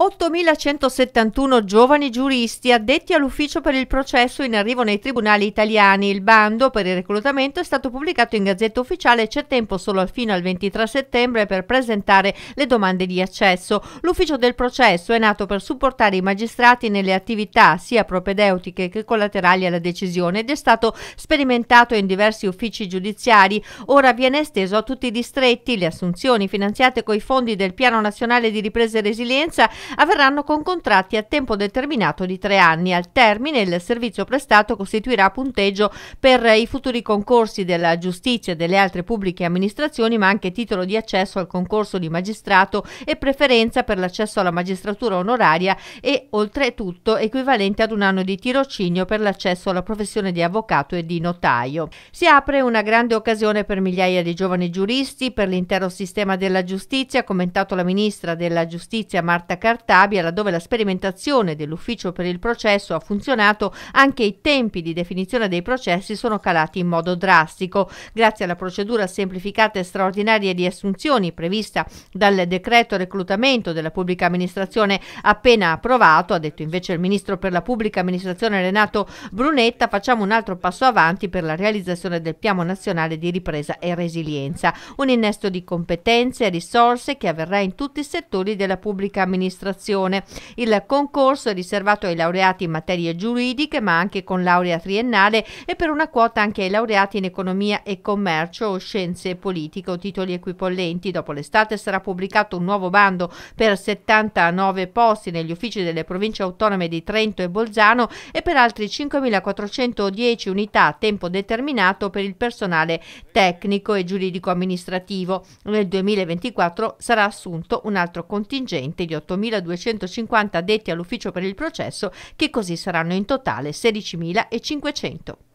8.171 giovani giuristi addetti all'ufficio per il processo in arrivo nei tribunali italiani. Il bando per il reclutamento è stato pubblicato in Gazzetta Ufficiale e c'è tempo solo fino al 23 settembre per presentare le domande di accesso. L'ufficio del processo è nato per supportare i magistrati nelle attività sia propedeutiche che collaterali alla decisione ed è stato sperimentato in diversi uffici giudiziari. Ora viene esteso a tutti i distretti. Le assunzioni finanziate coi fondi del Piano Nazionale di Ripresa e Resilienza avverranno con contratti a tempo determinato di tre anni. Al termine il servizio prestato costituirà punteggio per i futuri concorsi della giustizia e delle altre pubbliche amministrazioni, ma anche titolo di accesso al concorso di magistrato e preferenza per l'accesso alla magistratura onoraria e oltretutto equivalente ad un anno di tirocinio per l'accesso alla professione di avvocato e di notaio. Si apre una grande occasione per migliaia di giovani giuristi, per l'intero sistema della giustizia, ha commentato la ministra della giustizia Marta Cartini, Cartabia, laddove la sperimentazione dell'ufficio per il processo ha funzionato, anche i tempi di definizione dei processi sono calati in modo drastico. Grazie alla procedura semplificata e straordinaria di assunzioni prevista dal decreto reclutamento della pubblica amministrazione appena approvato, ha detto invece il ministro per la pubblica amministrazione Renato Brunetta, facciamo un altro passo avanti per la realizzazione del piano nazionale di ripresa e resilienza. Un innesto di competenze e risorse che avverrà in tutti i settori della pubblica amministrazione amministrazione. Il concorso è riservato ai laureati in materie giuridiche, ma anche con laurea triennale e per una quota anche ai laureati in economia e commercio o scienze politiche o titoli equipollenti. Dopo l'estate sarà pubblicato un nuovo bando per 79 posti negli uffici delle province autonome di Trento e Bolzano e per altri 5.410 unità a tempo determinato per il personale tecnico e giuridico amministrativo. Nel 2024 sarà assunto un altro contingente di 8.000 1.250 addetti all'ufficio per il processo, che così saranno in totale 16.500.